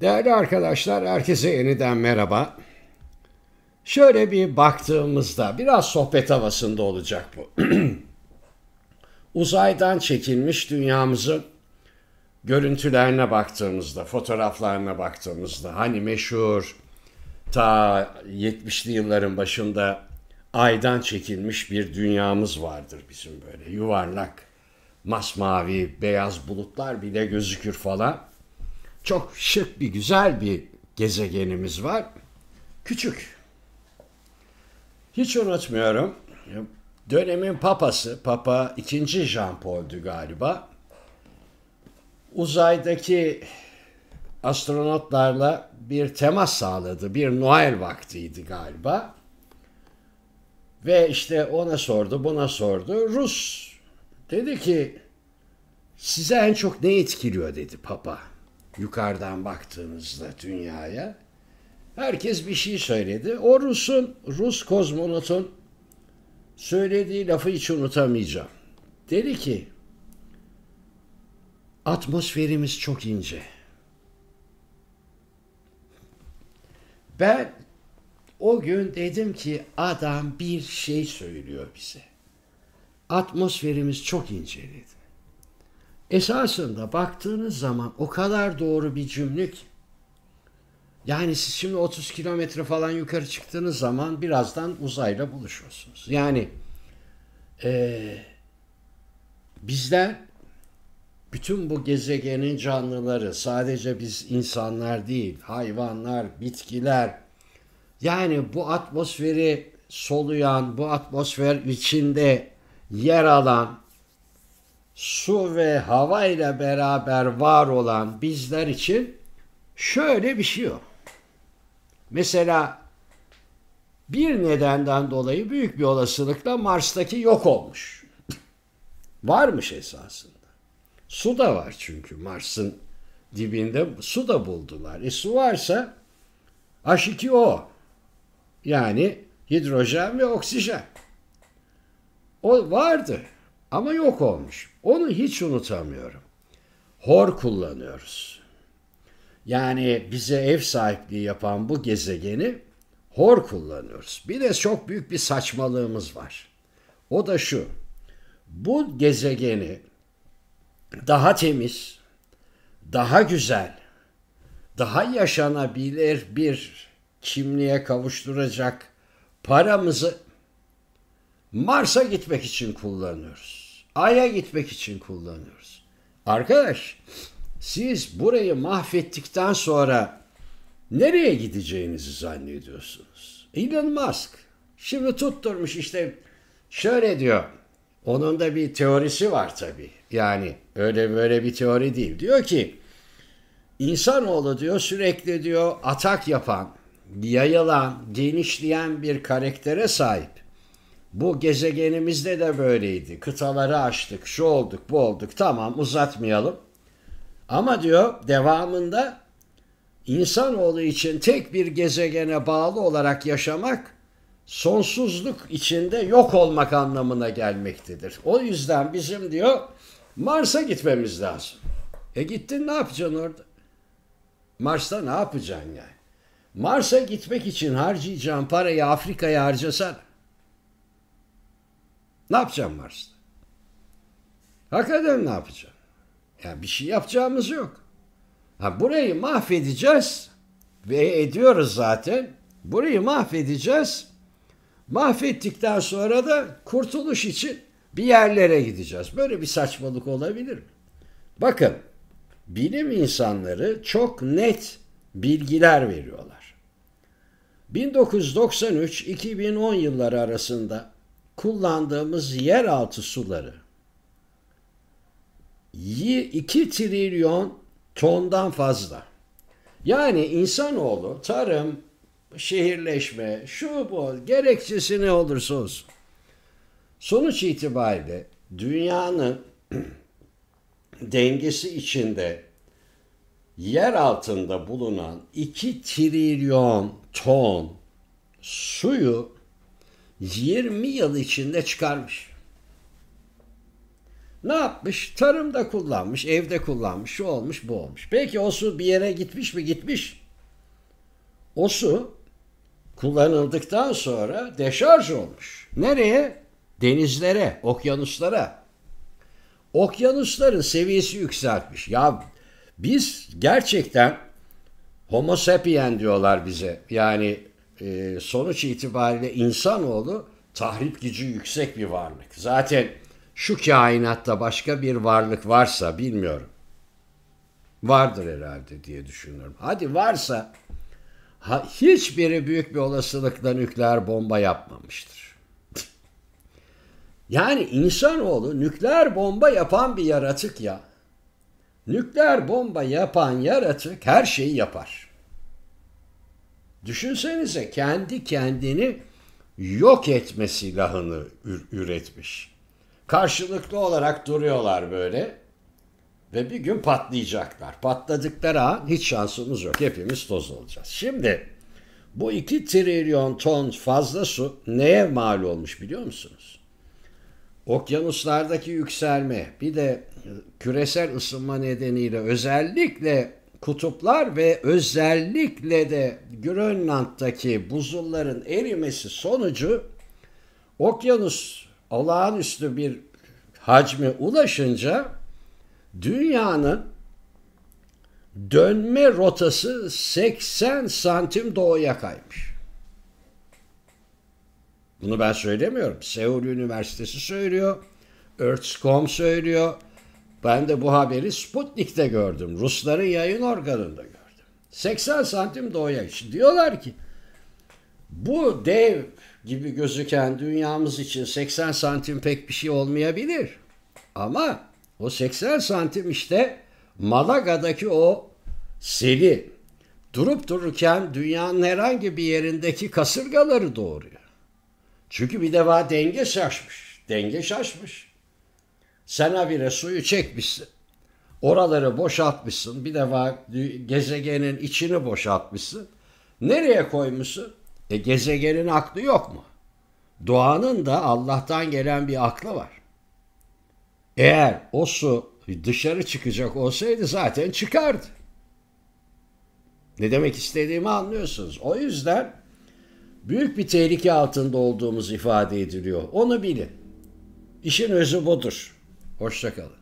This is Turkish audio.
Değerli arkadaşlar, herkese yeniden merhaba. Şöyle bir baktığımızda biraz sohbet havasında olacak bu. Uzaydan çekilmiş dünyamızın görüntülerine baktığımızda, fotoğraflarına baktığımızda hani meşhur ta 70'li yılların başında aydan çekilmiş bir dünyamız vardır bizim böyle yuvarlak masmavi beyaz bulutlar bile gözükür falan çok şık bir güzel bir gezegenimiz var. Küçük. Hiç unutmuyorum. Dönemin papası, Papa 2. Jean Paul'du galiba. Uzaydaki astronotlarla bir temas sağladı. Bir Noel vaktiydi galiba. Ve işte ona sordu, buna sordu. Rus dedi ki size en çok ne etkiliyor dedi Papa yukarıdan baktığınızda dünyaya herkes bir şey söyledi. O Rus'un, Rus kozmonotun söylediği lafı hiç unutamayacağım. Dedi ki atmosferimiz çok ince. Ben o gün dedim ki adam bir şey söylüyor bize. Atmosferimiz çok ince dedi. Esasında baktığınız zaman o kadar doğru bir cümle ki. Yani siz şimdi 30 kilometre falan yukarı çıktığınız zaman birazdan uzayla buluşuyorsunuz. Yani e, bizler bütün bu gezegenin canlıları sadece biz insanlar değil, hayvanlar, bitkiler yani bu atmosferi soluyan, bu atmosfer içinde yer alan su ve hava ile beraber var olan bizler için şöyle bir şey yok. Mesela bir nedenden dolayı büyük bir olasılıkla Mars'taki yok olmuş. Varmış esasında. Su da var çünkü Mars'ın dibinde su da buldular. E su varsa H2O yani hidrojen ve oksijen. O vardı. Ama yok olmuş. Onu hiç unutamıyorum. Hor kullanıyoruz. Yani bize ev sahipliği yapan bu gezegeni hor kullanıyoruz. Bir de çok büyük bir saçmalığımız var. O da şu. Bu gezegeni daha temiz, daha güzel, daha yaşanabilir bir kimliğe kavuşturacak paramızı Mars'a gitmek için kullanıyoruz. Ay'a gitmek için kullanıyoruz. Arkadaş siz burayı mahvettikten sonra nereye gideceğinizi zannediyorsunuz? Elon Musk şimdi tutturmuş işte şöyle diyor. Onun da bir teorisi var tabii. Yani öyle böyle bir teori değil. Diyor ki insanoğlu diyor sürekli diyor atak yapan, yayılan, genişleyen bir karaktere sahip. Bu gezegenimizde de böyleydi. Kıtaları açtık, şu olduk, bu olduk. Tamam uzatmayalım. Ama diyor devamında insanoğlu için tek bir gezegene bağlı olarak yaşamak sonsuzluk içinde yok olmak anlamına gelmektedir. O yüzden bizim diyor Mars'a gitmemiz lazım. E gittin ne yapacaksın orada? Mars'ta ne yapacaksın yani? Mars'a gitmek için harcayacağın parayı Afrika'ya harcasana. Ne yapacağım Mars'ta? Hakikaten ne yapacağım? Yani bir şey yapacağımız yok. Ha, burayı mahvedeceğiz ve ediyoruz zaten. Burayı mahvedeceğiz. Mahvettikten sonra da kurtuluş için bir yerlere gideceğiz. Böyle bir saçmalık olabilir mi? Bakın bilim insanları çok net bilgiler veriyorlar. 1993-2010 yılları arasında kullandığımız yeraltı suları 2 trilyon tondan fazla. Yani insanoğlu tarım, şehirleşme, şu bu gerekçesi ne olursa olsun. Sonuç itibariyle dünyanın dengesi içinde yer altında bulunan 2 trilyon ton suyu 20 yıl içinde çıkarmış. Ne yapmış? Tarımda kullanmış, evde kullanmış, şu olmuş, bu olmuş. Peki o su bir yere gitmiş mi? Gitmiş. O su kullanıldıktan sonra deşarj olmuş. Nereye? Denizlere, okyanuslara. Okyanusların seviyesi yükseltmiş. Ya biz gerçekten homo sapien diyorlar bize. Yani e, sonuç itibariyle insanoğlu tahrip gücü yüksek bir varlık. Zaten şu kainatta başka bir varlık varsa bilmiyorum. Vardır herhalde diye düşünüyorum. Hadi varsa ha, hiçbiri büyük bir olasılıkla nükleer bomba yapmamıştır. yani insanoğlu nükleer bomba yapan bir yaratık ya. Nükleer bomba yapan yaratık her şeyi yapar. Düşünsenize kendi kendini yok etme silahını üretmiş. Karşılıklı olarak duruyorlar böyle ve bir gün patlayacaklar. Patladıkları an hiç şansımız yok. Hepimiz toz olacağız. Şimdi bu 2 trilyon ton fazla su neye mal olmuş biliyor musunuz? Okyanuslardaki yükselme bir de küresel ısınma nedeniyle özellikle kutuplar ve özellikle de Grönland'daki buzulların erimesi sonucu okyanus olağanüstü bir hacmi ulaşınca dünyanın dönme rotası 80 santim doğuya kaymış. Bunu ben söylemiyorum. Seul Üniversitesi söylüyor. Earthscom söylüyor. Ben de bu haberi Sputnik'te gördüm. Rusların yayın organında gördüm. 80 santim doğuya. Şimdi diyorlar ki bu dev gibi gözüken dünyamız için 80 santim pek bir şey olmayabilir. Ama o 80 santim işte Malaga'daki o seli durup dururken dünyanın herhangi bir yerindeki kasırgaları doğuruyor. Çünkü bir defa denge şaşmış. Denge şaşmış senavire suyu çekmişsin. Oraları boşaltmışsın. Bir defa gezegenin içini boşaltmışsın. Nereye koymuşsun? E gezegenin aklı yok mu? Doğanın da Allah'tan gelen bir aklı var. Eğer o su dışarı çıkacak olsaydı zaten çıkardı. Ne demek istediğimi anlıyorsunuz. O yüzden büyük bir tehlike altında olduğumuz ifade ediliyor. Onu bilin. İşin özü budur. Hoşçakalın.